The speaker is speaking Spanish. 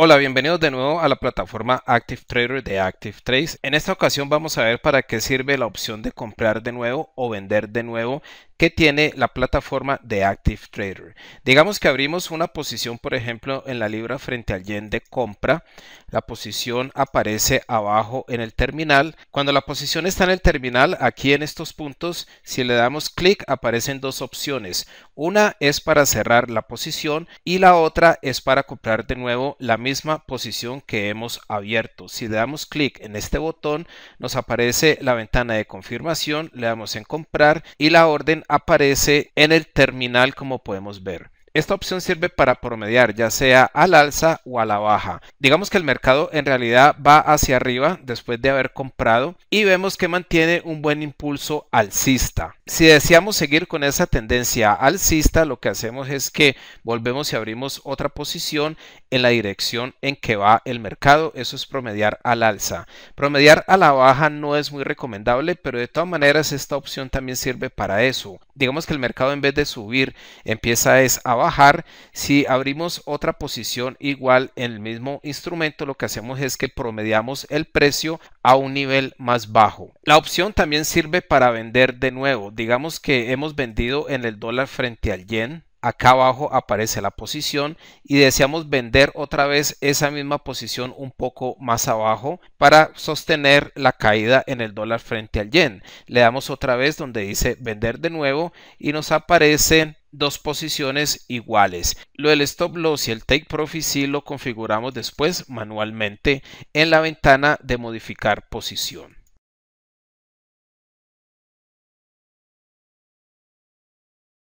Hola, bienvenidos de nuevo a la plataforma Active Trader de Active Trace. En esta ocasión vamos a ver para qué sirve la opción de comprar de nuevo o vender de nuevo que tiene la plataforma de Active Trader. Digamos que abrimos una posición, por ejemplo, en la libra frente al yen de compra. La posición aparece abajo en el terminal. Cuando la posición está en el terminal, aquí en estos puntos, si le damos clic, aparecen dos opciones. Una es para cerrar la posición y la otra es para comprar de nuevo la misma posición que hemos abierto. Si le damos clic en este botón, nos aparece la ventana de confirmación, le damos en comprar y la orden aparece en el terminal como podemos ver. Esta opción sirve para promediar ya sea al alza o a la baja. Digamos que el mercado en realidad va hacia arriba después de haber comprado y vemos que mantiene un buen impulso alcista. Si deseamos seguir con esa tendencia alcista, lo que hacemos es que volvemos y abrimos otra posición en la dirección en que va el mercado. Eso es promediar al alza. Promediar a la baja no es muy recomendable, pero de todas maneras esta opción también sirve para eso. Digamos que el mercado en vez de subir empieza a bajar. Si abrimos otra posición igual en el mismo instrumento, lo que hacemos es que promediamos el precio a un nivel más bajo. La opción también sirve para vender de nuevo. Digamos que hemos vendido en el dólar frente al yen, acá abajo aparece la posición y deseamos vender otra vez esa misma posición un poco más abajo para sostener la caída en el dólar frente al yen. Le damos otra vez donde dice vender de nuevo y nos aparecen dos posiciones iguales. Lo del stop loss y el take profit sí lo configuramos después manualmente en la ventana de modificar posición.